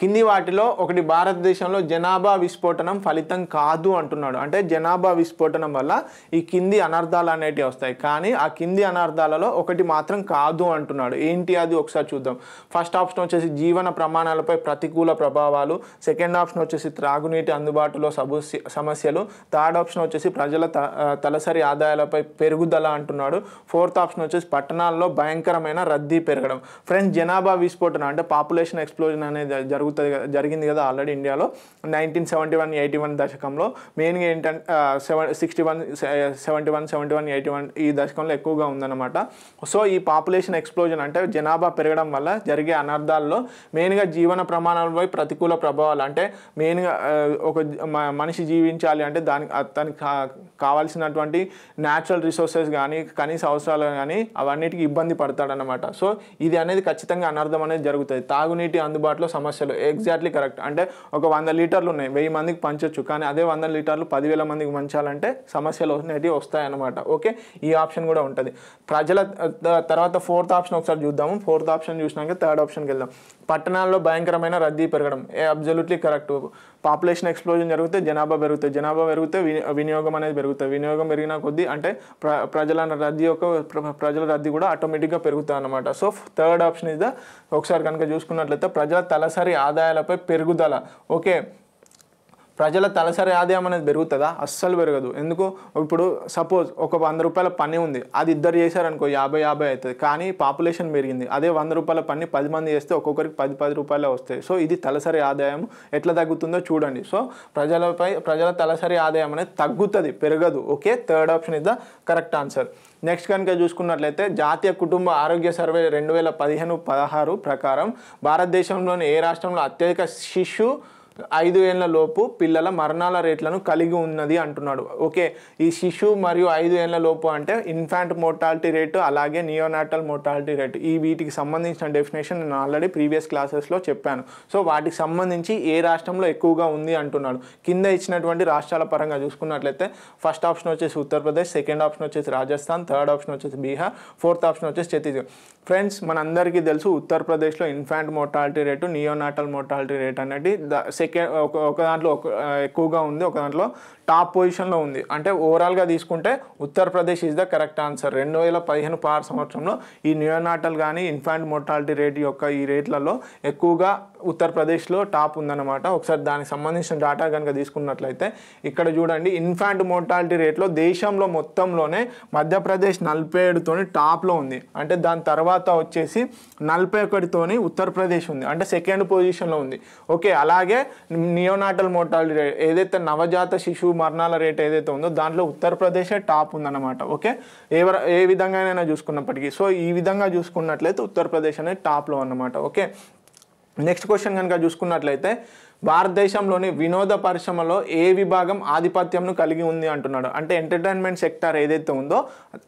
కింది వాటిలో ఒకటి భారతదేశంలో జనాభా విస్ఫోటనం ఫలితం కాదు అంటున్నాడు అంటే జనాభా విస్ఫోటనం వల్ల ఈ కింది అనర్థాలు అనేటివి వస్తాయి కానీ ఆ కింది అనర్థాలలో ఒకటి మాత్రం కాదు అంటున్నాడు ఏంటి అది ఒకసారి చూద్దాం ఫస్ట్ ఆప్షన్ వచ్చేసి జీవన ప్రమాణాలపై ప్రతికూల ప్రభావాలు సెకండ్ ఆప్షన్ వచ్చేసి త్రాగునీటి అందుబాటులో సమస్య సమస్యలు థర్డ్ ఆప్షన్ వచ్చేసి ప్రజల తలసరి ఆదాయాలపై పెరుగుదల అంటున్నాడు ఫోర్త్ ఆప్షన్ వచ్చేసి పట్టణాల్లో భయంకరమైన రద్దీ పెరగడం ఫ్రెండ్స్ జనాభా విస్ఫోటన అంటే పాపులేషన్ ఎక్స్ప్లోజన్ అనేది జరుగుతుంది జరుగుతుంది జరిగింది కదా ఆల్రెడీ ఇండియాలో nineteen seventy one eighty one దశకంలో మెయిన్గా ఏంటంటే seven sixty one seventy one seventy one eighty one ఈ దశకంలో ఎక్కువగా ఉందన్నమాట సో ఈ పాపులేషన్ ఎక్స్ప్లోజన్ అంటే జనాభా పెరగడం వల్ల జరిగే అనర్ధాల్లో మెయిన్గా జీవన ప్రమాణాలపై ప్రతికూల ప్రభావాలు అంటే మెయిన్గా ఒక మనిషి జీవించాలి అంటే దానికి అతనికి కావాల్సినటువంటి న్యాచురల్ రిసోర్సెస్ కానీ కనీస అవసరాలు కానీ అవన్నిటికీ ఇబ్బంది పడతాడనమాట సో ఇది అనేది ఖచ్చితంగా అనర్థం అనేది జరుగుతుంది తాగునీటి అందుబాటులో సమస్యలు ఎగ్జాక్ట్లీ కరెక్ట్ అంటే ఒక వంద లీటర్లు ఉన్నాయి వెయ్యి మందికి పంచవచ్చు కానీ అదే వంద లీటర్లు పదివేల మందికి పంచాలంటే సమస్యలు వస్తాయి వస్తాయన్నమాట ఓకే ఈ ఆప్షన్ కూడా ఉంటుంది ప్రజల తర్వాత ఫోర్త్ ఆప్షన్ ఒకసారి చూద్దాము ఫోర్త్ ఆప్షన్ చూసినాక థర్డ్ ఆప్షన్కి వెళ్దాం పట్టణాల్లో భయంకరమైన రద్దీ పెరగడం అబ్జల్యూట్లీ కరెక్ట్ పాపులేషన్ ఎక్స్ప్లోజన్ జరిగితే జనాభా పెరుగుతుంది జనాభా పెరిగితే వినియోగం అనేది పెరుగుతుంది వినియోగం పెరిగిన కొద్దీ అంటే ప్ర ప్రజల రద్దీ యొక్క ప్రజల రద్దీ కూడా ఆటోమేటిక్గా పెరుగుతుంది అనమాట so third option is the ఒకసారి కనుక చూసుకున్నట్లయితే ప్రజల తలసరి ఆదాయాలపై పెరుగుదల ఓకే ప్రజల తలసరి ఆదాయం అనేది పెరుగుతుందా అస్సలు పెరగదు ఎందుకు ఇప్పుడు సపోజ్ ఒక వంద రూపాయల పని ఉంది అది ఇద్దరు చేశారనుకో యాభై యాభై అవుతుంది కానీ పాపులేషన్ పెరిగింది అదే వంద రూపాయల పని పది మంది చేస్తే ఒక్కొక్కరికి పది పది రూపాయలే వస్తాయి సో ఇది తలసరి ఆదాయం ఎట్లా తగ్గుతుందో చూడండి సో ప్రజలపై ప్రజల తలసరి ఆదాయం అనేది తగ్గుతుంది పెరగదు okay third option is the correct answer next కనుక చూసుకున్నట్లయితే జాతీయ కుటుంబ ఆరోగ్య సర్వే రెండు వేల పదిహేను పదహారు ప్రకారం భారతదేశంలోని ఏ రాష్ట్రంలో అత్యధిక శిశు ఐదు ఏళ్ల లోపు పిల్లల మరణాల రేట్లను కలిగి ఉన్నది అంటున్నాడు ఓకే ఈ శిశువు మరియు ఐదు ఏళ్ల లోపు అంటే ఇన్ఫాంట్ మోర్టాలిటీ రేటు అలాగే నియోనాటల్ మోర్టాలిటీ రేటు ఈ వీటికి సంబంధించిన డెఫినేషన్ నేను ఆల్రెడీ ప్రీవియస్ క్లాసెస్లో చెప్పాను సో వాటికి సంబంధించి ఏ రాష్ట్రంలో ఎక్కువగా ఉంది అంటున్నాడు కింద ఇచ్చినటువంటి రాష్ట్రాల పరంగా చూసుకున్నట్లయితే ఫస్ట్ ఆప్షన్ వచ్చేసి ఉత్తరప్రదేశ్ సెకండ్ ఆప్షన్ వచ్చేసి రాజస్థాన్ థర్డ్ ఆప్షన్ వచ్చేసి బీహార్ ఫోర్త్ ఆప్షన్ వచ్చేసి ఛత్తీస్గఢ్ ఫ్రెండ్స్ మనందరికీ తెలుసు ఉత్తరప్రదేశ్లో infant mortality rate neonatal mortality rate అనేది సెకండ్ ఒక దాంట్లో ఎక్కువగా ఉంది ఒక దాంట్లో టాప్ పొజిషన్లో ఉంది అంటే ఓవరాల్గా తీసుకుంటే Uttar Pradesh is the correct answer రెండు వేల పదిహేను పార్ సంవత్సరంలో ఈ న్యూనాటల్ కానీ ఇన్ఫాంట్ మోర్టాలిటీ రేట్ యొక్క ఈ రేట్లలో ఎక్కువగా ఉత్తరప్రదేశ్లో టాప్ ఉందన్నమాట ఒకసారి దానికి సంబంధించిన డేటా కనుక తీసుకున్నట్లయితే ఇక్కడ చూడండి ఇన్ఫాంట్ మోర్టాలిటీ రేట్లో దేశంలో మొత్తంలోనే మధ్యప్రదేశ్ నలభై ఏడుతో టాప్లో ఉంది అంటే దాని తర్వాత వచ్చేసి నలభై ఒకటితో ఉత్తరప్రదేశ్ ఉంది అంటే సెకండ్ పొజిషన్లో ఉంది ఓకే అలాగే నియోనాటల్ మోర్టాలిటీ రేట్ ఏదైతే నవజాత శిశువు మరణాల రేట్ ఏదైతే ఉందో దాంట్లో ఉత్తరప్రదేశే టాప్ ఉందన్నమాట ఓకే ఏ ఏ విధంగానైనా చూసుకున్నప్పటికీ సో ఈ విధంగా చూసుకున్నట్లయితే ఉత్తరప్రదేశ్ అనేది టాప్లో అన్నమాట ఓకే నెక్స్ట్ క్వశ్చన్ కనుక చూసుకున్నట్లయితే భారతదేశంలోని వినోద పరిశ్రమలో ఏ విభాగం ఆధిపత్యంను కలిగి ఉంది అంటున్నాడు అంటే ఎంటర్టైన్మెంట్ సెక్టార్ ఏదైతే ఉందో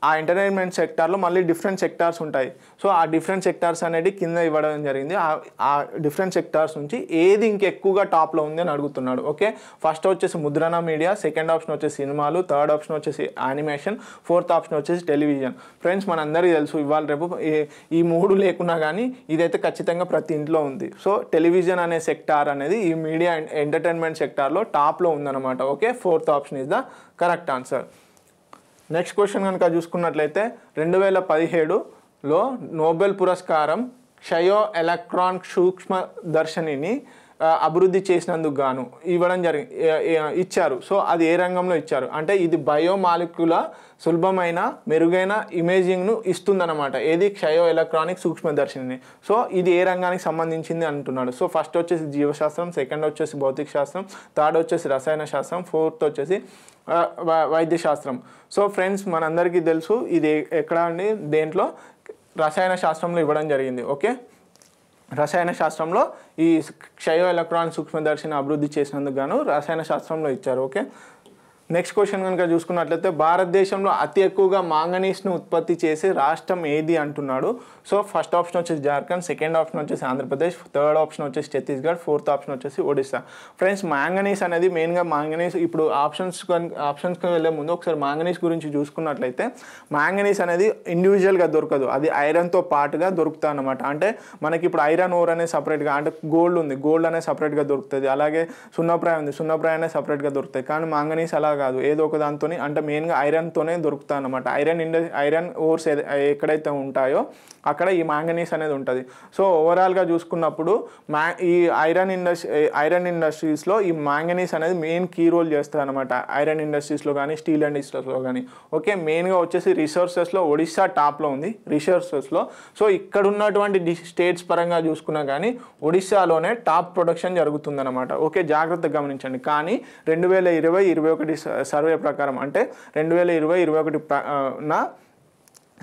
ఆ ఎంటర్టైన్మెంట్ సెక్టార్లో మళ్ళీ డిఫరెంట్ సెక్టార్స్ ఉంటాయి సో ఆ డిఫరెంట్ సెక్టార్స్ అనేది కింద ఇవ్వడం జరిగింది ఆ డిఫరెంట్ సెక్టార్స్ నుంచి ఏది ఇంకెక్కువగా టాప్లో ఉంది అని అడుగుతున్నాడు ఓకే ఫస్ట్ వచ్చేసి ముద్రణ మీడియా సెకండ్ ఆప్షన్ వచ్చేసి సినిమాలు థర్డ్ ఆప్షన్ వచ్చేసి యానిమేషన్ ఫోర్త్ ఆప్షన్ వచ్చేసి టెలివిజన్ ఫ్రెండ్స్ మనందరికీ తెలుసు ఇవాళ రేపు ఈ మూడు లేకున్నా కానీ ఇదైతే ఖచ్చితంగా ప్రతి ఇంట్లో ఉంది సో టెలివిజన్ అనే సెక్టార్ అనేది ఈ మీడియా అండ్ ఎంటర్టైన్మెంట్ సెక్టార్లో టాప్లో ఉందన్నమాట okay fourth option is the correct answer next question కనుక చూసుకున్నట్లయితే రెండు వేల పదిహేడులో నోబెల్ పురస్కారం క్షయో ఎలక్ట్రాన్ సూక్ష్మదర్శినిని అభివృద్ధి చేసినందుకు గాను ఇవ్వడం జరిగి ఇచ్చారు సో అది ఏ రంగంలో ఇచ్చారు అంటే ఇది బయోమాలిక్యుల సులభమైన మెరుగైన ఇమేజింగ్ను ఇస్తుందన్నమాట ఏది క్షయో ఎలక్ట్రానిక్ సూక్ష్మదర్శిని సో ఇది ఏ రంగానికి సంబంధించింది అంటున్నాడు సో ఫస్ట్ వచ్చేసి జీవశాస్త్రం సెకండ్ వచ్చేసి భౌతిక శాస్త్రం థర్డ్ వచ్చేసి రసాయన శాస్త్రం ఫోర్త్ వచ్చేసి వైద్య శాస్త్రం సో ఫ్రెండ్స్ మనందరికీ తెలుసు ఇది ఎక్కడ అండి దేంట్లో రసాయన శాస్త్రంలో ఇవ్వడం జరిగింది ఓకే రసాయన శాస్త్రంలో ఈ క్షయ ఎలక్ట్రాన్ సూక్ష్మదర్శిని అభివృద్ధి చేసినందుకు గాను రసాయన శాస్త్రంలో ఇచ్చారు ఓకే నెక్స్ట్ క్వశ్చన్ కనుక చూసుకున్నట్లయితే భారతదేశంలో అతి ఎక్కువగా మాంగనీస్ను ఉత్పత్తి చేసే రాష్ట్రం ఏది అంటున్నాడు సో ఫస్ట్ ఆప్షన్ వచ్చేసి జార్ఖండ్ సెకండ్ ఆప్షన్ వచ్చేసి ఆంధ్రప్రదేశ్ థర్డ్ ఆప్షన్ వచ్చేసి ఛత్తీస్గఢ్ ఫోర్త్ ఆప్షన్ వచ్చేసి ఒడిస్సా ఫ్రెండ్స్ మ్యాంగనీస్ అనేది మెయిన్గా మాంగనీస్ ఇప్పుడు ఆప్షన్స్ ఆప్షన్స్కి వెళ్ళే ముందు ఒకసారి మాంగనీస్ గురించి చూసుకున్నట్లయితే మ్యాంగనీస్ అనేది ఇండివిజువల్గా దొరకదు అది ఐరన్తో పాటుగా దొరుకుతా అనమాట అంటే మనకి ఇప్పుడు ఐరన్ ఓర్ అనేది సపరేట్గా అంటే గోల్డ్ ఉంది గోల్డ్ అనేది సపరేట్గా దొరుకుతుంది అలాగే సున్నప్రాయం ఉంది సున్నప్రాయ అనేది సపరేట్గా దొరుకుతాయి కానీ మాంగనీస్ అలా కాదు ఏదో ఒక దాంతో అంటే మెయిన్గా ఐరన్తోనే దొరుకుతా అనమాట ఐరన్ ఇండ ఐరన్ ఓర్స్ ఎక్కడైతే ఉంటాయో అక్కడ ఈ మాంగనీస్ అనేది ఉంటుంది సో ఓవరాల్గా చూసుకున్నప్పుడు మ్యా ఈ ఐరన్ ఇండస్ట్రీ ఐరన్ ఇండస్ట్రీస్లో ఈ మాంగనీస్ అనేది మెయిన్ కీ రోల్ చేస్తుంది అనమాట ఐరన్ ఇండస్ట్రీస్లో కానీ స్టీల్ ఇండస్ట్రీస్లో కానీ ఓకే మెయిన్గా వచ్చేసి రిసోర్సెస్లో ఒడిశా టాప్లో ఉంది రిసోర్సెస్లో సో ఇక్కడ ఉన్నటువంటి డి స్టేట్స్ పరంగా చూసుకున్నా కానీ ఒడిశాలోనే టాప్ ప్రొడక్షన్ జరుగుతుందనమాట ఓకే జాగ్రత్తగా గమనించండి కానీ రెండు వేల ఇరవై ఇరవై ఒకటి సర్వే ప్రకారం అంటే రెండు వేల ఇరవై ఇరవై ఒకటి ప్ర నా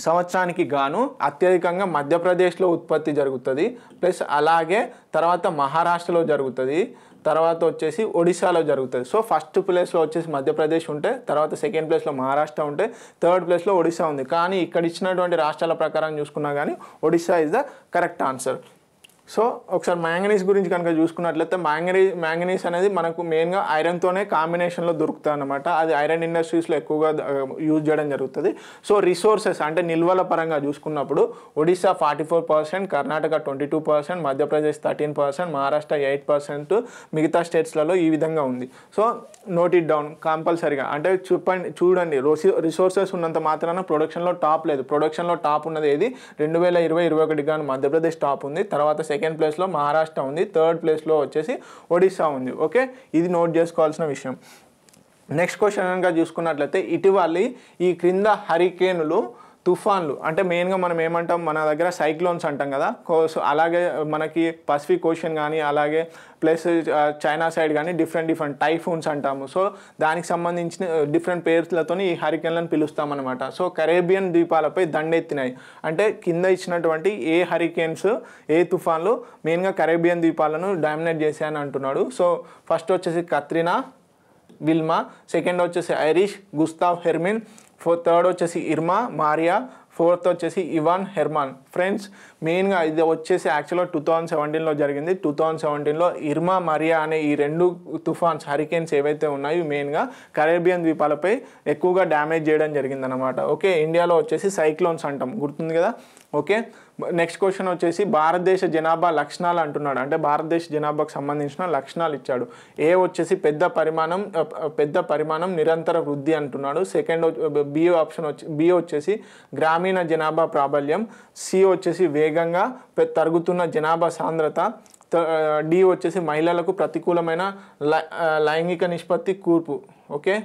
సంవత్సరానికి గాను అత్యధికంగా మధ్యప్రదేశ్లో ఉత్పత్తి జరుగుతుంది ప్లస్ అలాగే తర్వాత మహారాష్ట్రలో జరుగుతుంది తర్వాత వచ్చేసి ఒడిశాలో జరుగుతుంది సో ఫస్ట్ ప్లేస్లో వచ్చేసి మధ్యప్రదేశ్ ఉంటే తర్వాత సెకండ్ ప్లేస్లో మహారాష్ట్ర ఉంటే థర్డ్ ప్లేస్లో ఒడిశా ఉంది కానీ ఇక్కడ ఇచ్చినటువంటి రాష్ట్రాల ప్రకారం చూసుకున్నా కానీ Odisha is the correct answer so ఒకసారి మ్యాంగనీస్ గురించి కనుక చూసుకున్నట్లయితే మ్యాంగనీ మ్యాంగనీస్ అనేది మనకు మెయిన్గా ఐరన్తోనే కాంబినేషన్లో దొరుకుతుంది అనమాట అది ఐరన్ ఇండస్ట్రీస్లో ఎక్కువగా యూజ్ చేయడం జరుగుతుంది సో రిసోర్సెస్ అంటే నిల్వల పరంగా చూసుకున్నప్పుడు Odisha forty four percent Karnataka twenty two percent Madhya Pradesh thirteen percent Maharashtra eight percent మిగతా స్టేట్స్లలో ఈ విధంగా ఉంది సో నోట్ ఇట్ డౌన్ కంపల్సరీగా అంటే చూపండి చూడండి రిసోర్సెస్ ఉన్నంత మాత్రాన ప్రొడక్షన్లో టాప్ లేదు ప్రొడక్షన్లో టాప్ ఉన్నది ఏది రెండు వేల ఇరవై ఇరవై ఒకటి కానీ మధ్యప్రదేశ్ టాప్ ఉంది తర్వాత సెకండ్ ప్లేస్లో మహారాష్ట్ర ఉంది థర్డ్ ప్లేస్లో వచ్చేసి ఒడిశా ఉంది ఓకే ఇది నోట్ చేసుకోవాల్సిన విషయం నెక్స్ట్ క్వశ్చన్ కనుక చూసుకున్నట్లయితే ఇటీవలి ఈ క్రింద హరికేనులు తుఫాన్లు అంటే మెయిన్గా మనం ఏమంటాం మన దగ్గర సైక్లోన్స్ అంటాం కదా సో అలాగే మనకి పసిఫిక్ ఓషన్ కానీ అలాగే ప్లస్ చైనా సైడ్ కానీ డిఫరెంట్ డిఫరెంట్ టైఫూన్స్ అంటాము సో దానికి సంబంధించిన డిఫరెంట్ పేర్లతో ఈ హరికేన్లను పిలుస్తామన్నమాట సో కరేబియన్ ద్వీపాలపై దండెత్తినాయి అంటే కింద ఇచ్చినటువంటి ఏ హరికేన్స్ ఏ తుఫాన్లు మెయిన్గా కరేబియన్ ద్వీపాలను డామినేట్ చేశాయని అంటున్నాడు సో ఫస్ట్ వచ్చేసి కత్రినా విల్మా సెకండ్ వచ్చేసి Iris Gustav Hermine four third వచ్చేసి ఇర్మా మారియా ఫోర్త్ వచ్చేసి ఇవాన్ హెర్మాన్ ఫ్రెండ్స్ మెయిన్గా ఇది వచ్చేసి యాక్చువల్గా టూ థౌజండ్ సెవెంటీన్లో జరిగింది టూ థౌజండ్ సెవెంటీన్లో ఇర్మా మరియా అనే ఈ రెండు తుఫాన్స్ హరికేన్స్ ఏవైతే ఉన్నాయో మెయిన్గా కరేబియన్ ద్వీపాలపై ఎక్కువగా డ్యామేజ్ చేయడం జరిగిందనమాట ఓకే ఇండియాలో వచ్చేసి సైక్లోన్స్ అంటాం గుర్తుంది కదా ఓకే నెక్స్ట్ క్వశ్చన్ వచ్చేసి భారతదేశ జనాభా లక్షణాలు అంటున్నాడు అంటే భారతదేశ జనాభాకు సంబంధించిన లక్షణాలు ఇచ్చాడు ఏ వచ్చేసి పెద్ద పరిమాణం పెద్ద పరిమాణం నిరంతర వృద్ధి అంటున్నాడు సెకండ్ బి ఆప్షన్ వచ్చి బి వచ్చేసి గ్రామీణ జనాభా ప్రాబల్యం సి వచ్చేసి వేగంగా తరుగుతున్న జనాభా సాంద్రత డి వచ్చేసి మహిళలకు ప్రతికూలమైన లైంగిక నిష్పత్తి కూర్పు ఓకే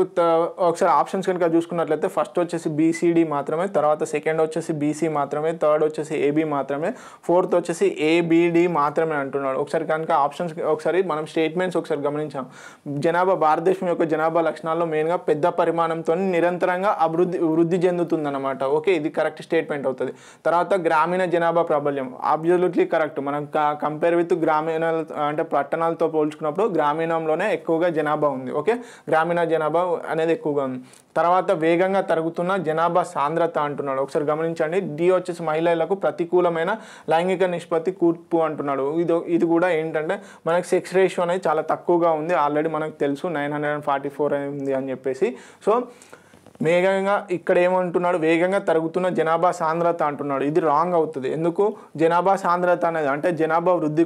విత్ ఒకసారి ఆప్షన్స్ కనుక చూసుకున్నట్లయితే ఫస్ట్ వచ్చేసి బీసీడీ మాత్రమే తర్వాత సెకండ్ వచ్చేసి బీసీ మాత్రమే థర్డ్ వచ్చేసి ఏబీ మాత్రమే ఫోర్త్ వచ్చేసి ఏబీడీ మాత్రమే అంటున్నాడు ఒకసారి కనుక ఆప్షన్స్ ఒకసారి మనం స్టేట్మెంట్స్ ఒకసారి గమనించాం జనాభా భారతదేశం యొక్క జనాభా లక్షణాల్లో మెయిన్గా పెద్ద పరిమాణంతో నిరంతరంగా అభివృద్ధి వృద్ధి చెందుతుందన్నమాట ఓకే ఇది కరెక్ట్ స్టేట్మెంట్ అవుతుంది తర్వాత గ్రామీణ జనాభా ప్రాబల్యం అబ్జల్యూట్లీ కరెక్ట్ మనం కంపేర్ విత్ గ్రామీణ అంటే పట్టణాలతో పోల్చుకున్నప్పుడు గ్రామీణంలోనే ఎక్కువగా జనాభా ఉంది ఓకే గ్రామీణ జనాభా అనేది ఎక్కువగా ఉంది తర్వాత వేగంగా తరుగుతున్న జనాభా సాంద్రత అంటున్నాడు ఒకసారి గమనించండి డి వచ్చేసి మహిళలకు ప్రతికూలమైన లైంగిక నిష్పత్తి కూర్పు అంటున్నాడు ఇది ఇది కూడా ఏంటంటే మనకు సెక్స్ రేషియో అనేది చాలా తక్కువగా ఉంది ఆల్రెడీ మనకు తెలుసు nine hundred and forty four ఉంది అని చెప్పేసి సో వేగంగా ఇక్కడ ఏమంటున్నాడు వేగంగా తరుగుతున్న జనాభా సాంద్రత అంటున్నాడు ఇది రాంగ్ అవుతుంది ఎందుకు జనాభా సాంద్రత అనేది అంటే జనాభా వృద్ధి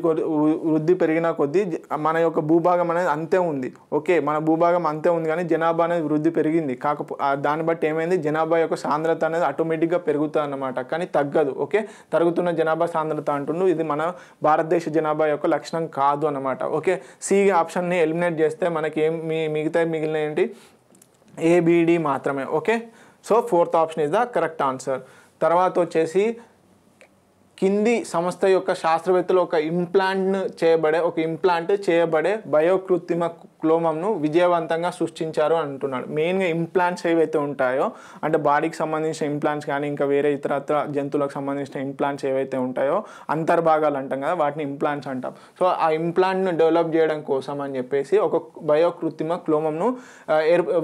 వృద్ధి పెరిగిన కొద్దీ మన యొక్క భూభాగం అనేది అంతే ఉంది ఓకే మన భూభాగం అంతే ఉంది కానీ జనాభా అనేది వృద్ధి పెరిగింది కాకపో దాన్ని బట్టి ఏమైంది జనాభా యొక్క సాంద్రత అనేది ఆటోమేటిక్గా పెరుగుతుంది అన్నమాట కానీ తగ్గదు ఓకే తరుగుతున్న జనాభా సాంద్రత అంటుండు ఇది మన భారతదేశ జనాభా యొక్క లక్షణం కాదు అన్నమాట ఓకే సి ఆప్షన్ని ఎలిమినేట్ చేస్తే మనకి ఏం మిగతా మిగిలిన ఏంటి A B D okay so fourth option is the correct answer तरवा वो కింది సంస్థ యొక్క శాస్త్రవేత్తలు ఒక ఇంప్లాంట్ను చేయబడే ఒక ఇంప్లాంట్ చేయబడే బయోకృత్రిమ క్లోమంను విజయవంతంగా సృష్టించారు అంటున్నాడు మెయిన్గా ఇంప్లాంట్స్ ఏవైతే ఉంటాయో అంటే బాడీకి సంబంధించిన ఇంప్లాంట్స్ కానీ ఇంకా వేరే ఇతరత్ర జంతువులకు సంబంధించిన ఇంప్లాంట్స్ ఏవైతే ఉంటాయో అంతర్భాగాలు అంటాం కదా వాటిని ఇంప్లాంట్స్ అంటాం సో ఆ ఇంప్లాంట్ను డెవలప్ చేయడం కోసం అని చెప్పేసి ఒక బయోకృత్రిమ క్లోమంను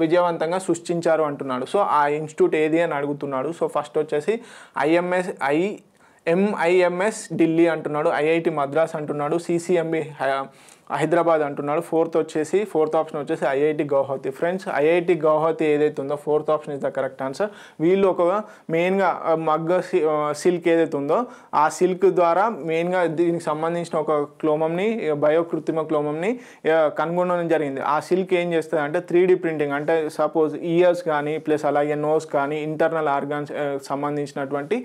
విజయవంతంగా సృష్టించారు అంటున్నాడు సో ఆ ఇన్స్టిట్యూట్ ఏది అని అడుగుతున్నాడు సో ఫస్ట్ వచ్చేసి ఐఎంఎస్ ఐ ఎంఐఎంఎస్ ఢిల్లీ అంటున్నాడు ఐఐటి మద్రాస్ అంటున్నాడు సిసిఎంబి హైదరాబాద్ అంటున్నాడు ఫోర్త్ వచ్చేసి ఫోర్త్ ఆప్షన్ వచ్చేసి IIT Guwahati friends IIT Guwahati ఏదైతే ఉందో fourth option is the correct answer వీళ్ళు ఒక మెయిన్గా మగ్గ సిల్క్ ఏదైతే ఉందో ఆ సిల్క్ ద్వారా మెయిన్గా దీనికి సంబంధించిన ఒక క్లోమంని బయోకృత్రిమ క్లోమంని కనుగొనడం జరిగింది ఆ సిల్క్ ఏం చేస్తుంది అంటే త్రీ ప్రింటింగ్ అంటే సపోజ్ ఇయర్స్ కానీ ప్లస్ అలాగే నోస్ కానీ ఇంటర్నల్ ఆర్గాన్స్ సంబంధించినటువంటి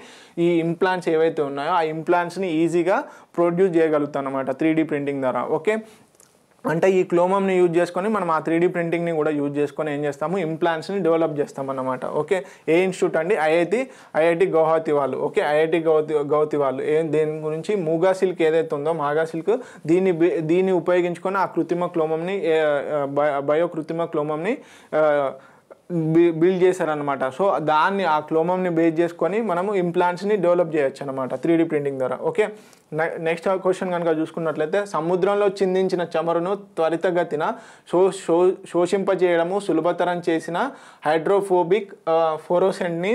ఈ ఇంప్లాంట్స్ ఏవైతే ఉన్నాయో ఆ ఇంప్లాంట్స్ని ఈజీగా ప్రొడ్యూస్ చేయగలుగుతాం అనమాట త్రీ ప్రింటింగ్ ద్వారా ఓకే అంటే ఈ క్లోమమ్ని యూజ్ చేసుకొని మనం ఆ త్రీ ప్రింటింగ్ని కూడా యూజ్ చేసుకొని ఏం చేస్తాము ఇంప్లాంట్స్ని డెవలప్ చేస్తామన్నమాట ఓకే ఏ ఇన్స్టిట్యూట్ అండి ఐఐటి ఐఐటి గౌహతి వాళ్ళు ఓకే ఐఐటి గౌతి గౌతి వాళ్ళు ఏ దీని గురించి మూగా సిల్క్ ఏదైతే ఉందో మాగా సిల్క్ దీన్ని దీన్ని ఉపయోగించుకొని ఆ కృత్రిమ క్లోమంని బయో కృత్రిమ క్లోమంని బిల్డ్ చేశారనమాట సో దాన్ని ఆ క్లోమంని బేస్ చేసుకొని మనము ఇంప్లాంట్స్ని డెవలప్ చేయొచ్చు అనమాట త్రీడీ ప్రింటింగ్ ద్వారా ఓకే నెక్స్ట్ క్వశ్చన్ కనుక చూసుకున్నట్లయితే సముద్రంలో చిందించిన చమరును త్వరితగతిన శో శో శోషింపజేయడము సులభతరం చేసిన హైడ్రోఫోబిక్ ఫోరోసెంట్ని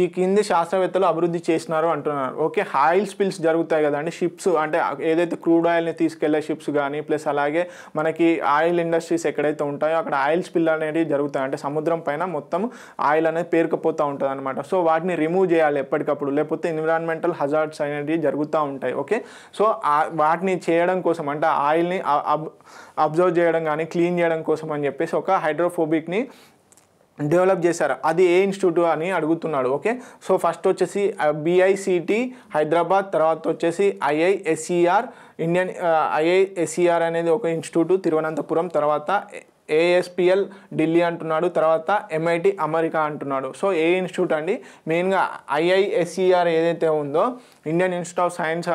ఈ కింది శాస్త్రవేత్తలు అభివృద్ధి చేసినారు అంటున్నారు ఓకే ఆయిల్ స్పిల్స్ జరుగుతాయి కదండి షిప్స్ అంటే ఏదైతే క్రూడ్ ఆయిల్ని తీసుకెళ్లే షిప్స్ కానీ ప్లస్ అలాగే మనకి ఆయిల్ ఇండస్ట్రీస్ ఎక్కడైతే ఉంటాయో అక్కడ ఆయిల్ స్పిల్ అనేది జరుగుతాయి అంటే సముద్రం పైన మొత్తం ఆయిల్ అనేది పేరుకుపోతూ ఉంటుంది అనమాట సో వాటిని రిమూవ్ చేయాలి ఎప్పటికప్పుడు లేకపోతే ఎన్విరాన్మెంటల్ హజార్డ్స్ అనేవి జరుగుతూ ఉంటాయి ఓకే సో వాటిని చేయడం కోసం అంటే ఆయిల్ని అబ్జర్వ్ చేయడం కానీ క్లీన్ చేయడం కోసం అని చెప్పేసి ఒక హైడ్రోఫోబిక్ని డెవలప్ చేశారు అది ఏ ఇన్స్టిట్యూట్ అని అడుగుతున్నాడు ఓకే సో ఫస్ట్ వచ్చేసి బిఐసిటి హైదరాబాద్ తర్వాత వచ్చేసి IISER e Indian IISER e అనేది ఒక ఇన్స్టిట్యూట్ తిరువనంతపురం తర్వాత ఏఎస్పిఎల్ ఢిల్లీ అంటున్నాడు తర్వాత ఎంఐటి అమెరికా అంటున్నాడు సో ఏ ఇన్స్టిట్యూట్ అండి మెయిన్గా ఐఐఎస్ఈఆర్ e ఏదైతే ఉందో ఇండియన్ ఇన్స్టిట్యూట్ ఆఫ్ సైన్స్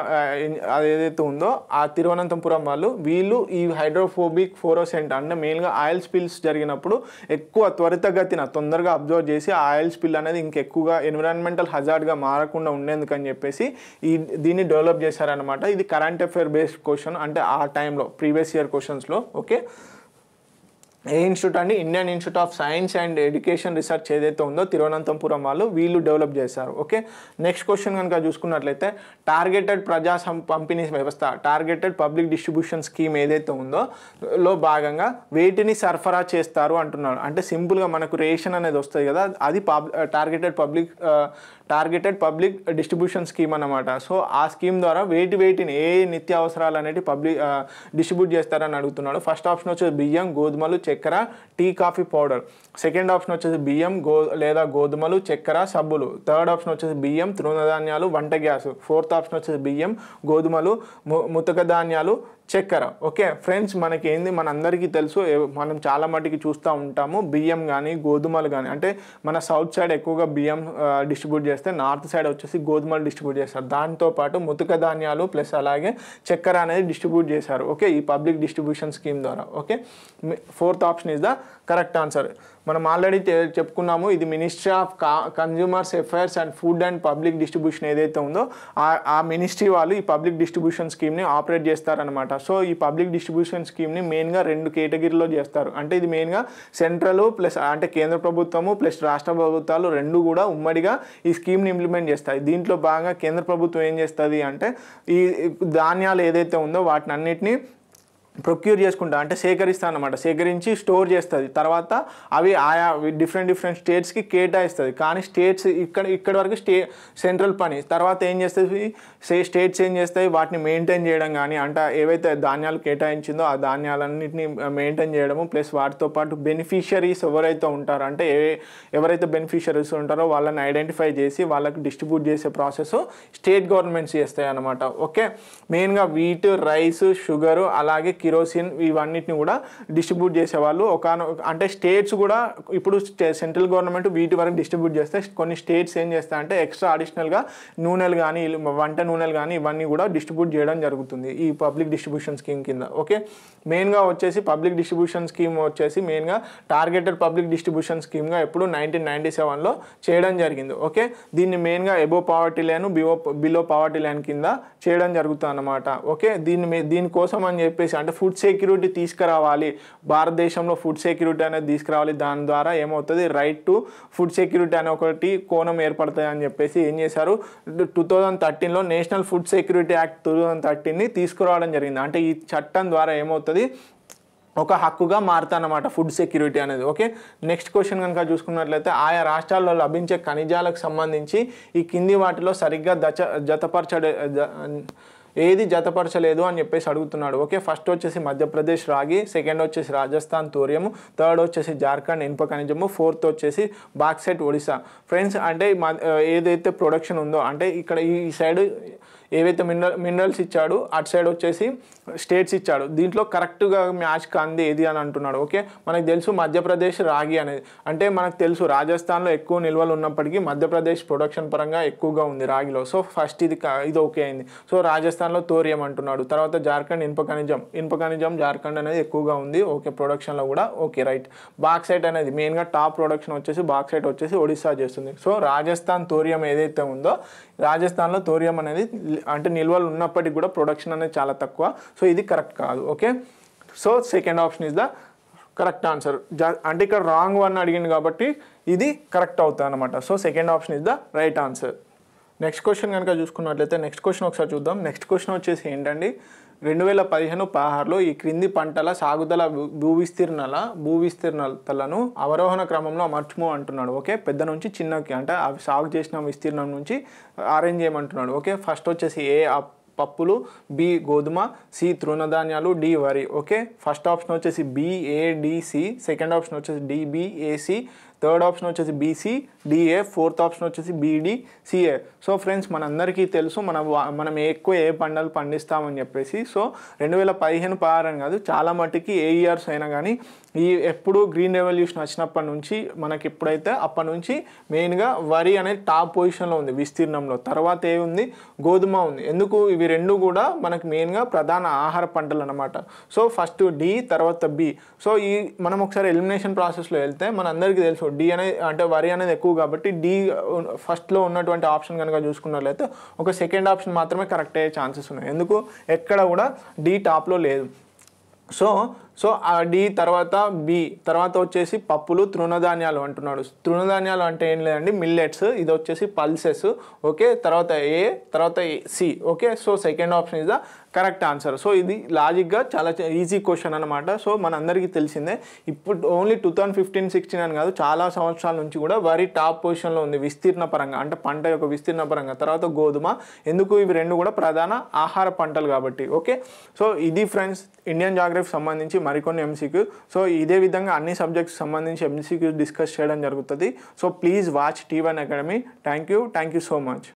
అది ఏదైతే ఉందో ఆ తిరువనంతపురం వాళ్ళు వీళ్ళు ఈ హైడ్రోఫోబిక్ ఫోరోసెంట్ అంటే మెయిన్గా ఆయిల్ స్పిల్స్ జరిగినప్పుడు ఎక్కువ త్వరితగతిన తొందరగా అబ్జర్వ్ చేసి ఆ ఆయిల్ స్పిల్ అనేది ఇంకెక్కువగా ఎన్విరాన్మెంటల్ హజార్డ్గా మారకుండా ఉండేందుకు అని చెప్పేసి ఈ దీన్ని డెవలప్ చేశారనమాట ఇది కరెంట్ అఫైర్ బేస్డ్ క్వశ్చన్ అంటే ఆ టైంలో ప్రీవియస్ ఇయర్ క్వశ్చన్స్లో ఓకే ఏ ఇన్స్టిట్యూట్ అండి Indian institute of science and education research ఏదైతే ఉందో తిరువనంతపురం వాళ్ళు వీళ్ళు డెవలప్ చేశారు ఓకే నెక్స్ట్ క్వశ్చన్ కనుక చూసుకున్నట్లయితే టార్గెటెడ్ ప్రజా పంపిణీ వ్యవస్థ టార్గెటెడ్ పబ్లిక్ డిస్ట్రిబ్యూషన్ స్కీమ్ ఏదైతే ఉందో లో భాగంగా వేటిని సరఫరా చేస్తారు అంటున్నారు అంటే సింపుల్గా మనకు రేషన్ అనేది వస్తుంది కదా అది targeted public targeted public distribution scheme అనమాట సో ఆ స్కీమ్ ద్వారా వేటి వేటిని ఏ నిత్య అవసరాలు అనేవి పబ్లిక్ డిస్ట్రిబ్యూట్ చేస్తారని అడుగుతున్నాడు ఫస్ట్ ఆప్షన్ వచ్చేసి బియ్యం గోధుమలు చక్కెర tea coffee powder second option వచ్చేసి బియ్యం గో లేదా గోధుమలు చక్కెర సబ్బులు థర్డ్ ఆప్షన్ వచ్చేసి బియ్యం తృణధాన్యాలు వంట గ్యాస్ ఫోర్త్ ఆప్షన్ వచ్చేసి బియ్యం గోధుమలు ముతక ధాన్యాలు చక్కెర ఓకే ఫ్రెండ్స్ మనకి ఏంది మన అందరికీ తెలుసు మనం చాలా మటుకి చూస్తూ ఉంటాము బియ్యం కానీ గోధుమలు కానీ అంటే మన సౌత్ సైడ్ ఎక్కువగా బియ్యం డిస్ట్రిబ్యూట్ చేస్తే నార్త్ సైడ్ వచ్చేసి గోధుమలు డిస్ట్రిబ్యూట్ చేస్తారు దాంతోపాటు ముతుక ధాన్యాలు ప్లస్ అలాగే చక్కెర అనేది డిస్ట్రిబ్యూట్ చేశారు ఓకే ఈ పబ్లిక్ డిస్ట్రిబ్యూషన్ స్కీమ్ ద్వారా okay fourth option is the correct answer మనం ఆల్రెడీ చెప్పుకున్నాము ఇది ministry of consumers affairs and food and public distribution ఏదైతే ఉందో ఆ మినిస్ట్రీ వాళ్ళు ఈ పబ్లిక్ డిస్ట్రిబ్యూషన్ స్కీమ్ని ఆపరేట్ చేస్తారనమాట సో ఈ పబ్లిక్ డిస్ట్రిబ్యూషన్ స్కీమ్ని మెయిన్గా రెండు కేటగిరీలో చేస్తారు అంటే ఇది మెయిన్గా సెంట్రల్ ప్లస్ అంటే కేంద్ర ప్రభుత్వము ప్లస్ రాష్ట్ర ప్రభుత్వాలు రెండు కూడా ఉమ్మడిగా ఈ స్కీమ్ని ఇంప్లిమెంట్ చేస్తాయి దీంట్లో భాగంగా కేంద్ర ప్రభుత్వం ఏం చేస్తుంది అంటే ఈ ధాన్యాలు ఏదైతే ఉందో వాటిని అన్నిటినీ ప్రొక్యూర్ చేసుకుంటా అంటే సేకరిస్తా అనమాట సేకరించి స్టోర్ చేస్తుంది తర్వాత అవి ఆయా డిఫరెంట్ డిఫరెంట్ స్టేట్స్కి కేటాయిస్తుంది కానీ స్టేట్స్ ఇక్కడ ఇక్కడ వరకు స్టే సెంట్రల్ పని తర్వాత ఏం చేస్తుంది సే స్టేట్స్ ఏం చేస్తాయి వాటిని మెయింటైన్ చేయడం కానీ అంటే ఏవైతే ధాన్యాలు కేటాయించిందో ఆ ధాన్యాలన్నింటినీ మెయింటైన్ చేయడము ప్లస్ వాటితో పాటు బెనిఫిషరీస్ ఎవరైతే ఉంటారో అంటే ఏ ఎవరైతే బెనిఫిషరీస్ ఉంటారో వాళ్ళని ఐడెంటిఫై చేసి వాళ్ళకి డిస్ట్రిబ్యూట్ చేసే ప్రాసెస్ స్టేట్ గవర్నమెంట్స్ చేస్తాయి అనమాట ఓకే మెయిన్గా వీట్ రైస్ షుగరు అలాగే కిరోసిన్ ఇవన్నిటిని కూడా డిస్ట్రిబ్యూట్ చేసేవాళ్ళు ఒక అంటే స్టేట్స్ కూడా ఇప్పుడు సెంట్రల్ గవర్నమెంట్ వీటి వరకు డిస్ట్రిబ్యూట్ చేస్తే కొన్ని స్టేట్స్ ఏం చేస్తాయి అంటే ఎక్స్ట్రా అడిషనల్గా నూనెలు కానీ వంట నూనెలు కానీ ఇవన్నీ కూడా డిస్ట్రిబ్యూట్ చేయడం జరుగుతుంది ఈ పబ్లిక్ డిస్ట్రిబ్యూషన్ స్కీమ్ కింద ఓకే మెయిన్గా వచ్చేసి పబ్లిక్ డిస్ట్రిబ్యూషన్ స్కీమ్ వచ్చేసి మెయిన్గా టార్గెటెడ్ పబ్లిక్ డిస్ట్రిబ్యూషన్ స్కీమ్గా ఎప్పుడు నైన్టీన్ నైన్టీ సెవెన్లో చేయడం జరిగింది ఓకే దీన్ని మెయిన్గా above poverty line below below poverty line కింద చేయడం జరుగుతుంది అన్నమాట ఓకే దీన్ని దీనికోసం అని చెప్పేసి అంటే ఫుడ్ సెక్యూరిటీ తీసుకురావాలి భారతదేశంలో ఫుడ్ సెక్యూరిటీ అనేది తీసుకురావాలి దాని ద్వారా ఏమవుతుంది రైట్ టు ఫుడ్ సెక్యూరిటీ అనే ఒకటి కోణం ఏర్పడుతుంది అని చెప్పేసి ఏం చేశారు టూ థౌజండ్ థర్టీన్లో national food security act two thousand థర్టీన్ని తీసుకురావడం జరిగింది అంటే ఈ చట్టం ద్వారా ఏమవుతుంది ఒక హక్కుగా మారుతానమాట ఫుడ్ సెక్యూరిటీ అనేది ఓకే నెక్స్ట్ క్వశ్చన్ కనుక చూసుకున్నట్లయితే ఆయా రాష్ట్రాల్లో లభించే ఖనిజాలకు సంబంధించి ఈ కింది వాటిలో సరిగ్గా దచ జతపరచడే ఏది జతపరచలేదు అని చెప్పేసి అడుగుతున్నాడు ఓకే ఫస్ట్ వచ్చేసి మధ్యప్రదేశ్ రాగి సెకండ్ వచ్చేసి రాజస్థాన్ తూర్యము థర్డ్ వచ్చేసి జార్ఖండ్ ఇనుప ఖనిజము ఫోర్త్ వచ్చేసి బాక్సైట్ ఒడిశా ఫ్రెండ్స్ అంటే ఏదైతే ప్రొడక్షన్ ఉందో అంటే ఇక్కడ ఈ సైడ్ ఏవైతే మినరల్ మినరల్స్ ఇచ్చాడు అటు సైడ్ వచ్చేసి స్టేట్స్ ఇచ్చాడు దీంట్లో కరెక్ట్గా మ్యాచ్ కాంది ఏది అని అంటున్నాడు ఓకే మనకు తెలుసు మధ్యప్రదేశ్ రాగి అనేది అంటే మనకు తెలుసు రాజస్థాన్లో ఎక్కువ నిల్వలు ఉన్నప్పటికీ మధ్యప్రదేశ్ ప్రొడక్షన్ పరంగా ఎక్కువగా ఉంది రాగిలో సో ఫస్ట్ ఇది ఇది ఓకే అయింది సో రాజస్థాన్లో తోరియం అంటున్నాడు తర్వాత జార్ఖండ్ ఇనుప ఖనిజం ఇనుప ఖనిజం జార్ఖండ్ అనేది ఎక్కువగా ఉంది ఓకే ప్రొడక్షన్లో కూడా ఓకే రైట్ బాక్సైట్ అనేది మెయిన్గా టాప్ ప్రొడక్షన్ వచ్చేసి బాక్సైట్ వచ్చేసి ఒడిస్సా చేస్తుంది సో రాజస్థాన్ తోరియం ఏదైతే ఉందో రాజస్థాన్లో తోరియం అనేది అంటే నిల్వలు ఉన్నప్పటికీ కూడా ప్రొడక్షన్ అనేది చాలా తక్కువ సో ఇది కరెక్ట్ కాదు okay so second option is the correct answer అంటే ఇక్కడ రాంగ్ వన్ అడిగింది కాబట్టి ఇది కరెక్ట్ అవుతుంది అనమాట so second option is the right answer next question కనుక చూసుకున్నట్లయితే నెక్స్ట్ క్వశ్చన్ ఒకసారి చూద్దాం నెక్స్ట్ క్వశ్చన్ వచ్చేసి ఏంటండి రెండు వేల పదిహేను పదహారులో ఈ క్రింది పంటల సాగుదల భూ విస్తీర్ణల భూ విస్తీర్ణతలను అవరోహణ క్రమంలో అమర్చము అంటున్నాడు ఓకే పెద్ద నుంచి చిన్నకి అంటే అవి సాగు చేసిన విస్తీర్ణం నుంచి అరేంజ్ చేయమంటున్నాడు ఓకే ఫస్ట్ వచ్చేసి ఏ పప్పులు బి గోధుమ సి తృణధాన్యాలు డి వరి ఓకే ఫస్ట్ ఆప్షన్ వచ్చేసి బిఏడిసి సెకండ్ ఆప్షన్ వచ్చేసి డిబిఏసి థర్డ్ ఆప్షన్ వచ్చేసి బీసీ డిఏ ఫోర్త్ ఆప్షన్ వచ్చేసి బీడి సిఏ సో ఫ్రెండ్స్ మనందరికీ తెలుసు మనం మనం ఎక్కువ ఏ పంటలు పండిస్తామని చెప్పేసి సో రెండు వేల పదిహేను పదహారని కాదు చాలా మట్టుకి ఏ ఇయర్స్ అయినా కానీ ఈ ఎప్పుడు గ్రీన్ రెవల్యూషన్ వచ్చినప్పటి నుంచి మనకి ఎప్పుడైతే అప్పటి నుంచి మెయిన్గా వరి అనేది టాప్ పొజిషన్లో ఉంది విస్తీర్ణంలో తర్వాత ఏముంది గోధుమ ఉంది ఎందుకు ఇవి రెండు కూడా మనకి మెయిన్గా ప్రధాన ఆహార పంటలు అనమాట సో ఫస్ట్ డి తర్వాత బి సో ఈ మనం ఒకసారి ఎలిమినేషన్ ప్రాసెస్లో వెళ్తే మనందరికీ తెలుసు డి అనేది అంటే వరి అనేది ఎక్కువ కాబట్టి డి ఫస్ట్లో ఉన్నటువంటి ఆప్షన్ కనుక చూసుకున్నట్లయితే ఒక సెకండ్ ఆప్షన్ మాత్రమే కరెక్ట్ అయ్యే ఛాన్సెస్ ఉన్నాయి ఎందుకు ఎక్కడ కూడా డి టాప్లో లేదు సో సో ఆ డి తర్వాత బి తర్వాత వచ్చేసి పప్పులు తృణధాన్యాలు అంటున్నాడు తృణధాన్యాలు అంటే ఏం లేదండి మిల్లెట్స్ ఇది వచ్చేసి పల్సెస్ ఓకే తర్వాత ఏ తర్వాత C okay so second option is the correct answer so ఇది లాజిక్గా చాలా ఈజీ క్వశ్చన్ అనమాట సో మన అందరికీ తెలిసిందే ఇప్పుడు only two thousand fifteen sixteen అని కాదు చాలా సంవత్సరాల నుంచి కూడా వరి టాప్ పొజిషన్లో ఉంది విస్తీర్ణ పరంగా అంటే పంట యొక్క విస్తీర్ణ పరంగా తర్వాత గోధుమ ఎందుకు ఇవి రెండు కూడా ప్రధాన ఆహార పంటలు కాబట్టి ఓకే సో ఇది ఫ్రెండ్స్ ఇండియన్ జాగ్రఫీకి సంబంధించి మరికొన్ని ఎంసీక్యూ సో ఇదే విధంగా అన్ని సబ్జెక్ట్స్ సంబంధించి ఎంసీక్యూ డిస్కస్ చేయడం జరుగుతుంది so please watch T one academy thank you thank you so much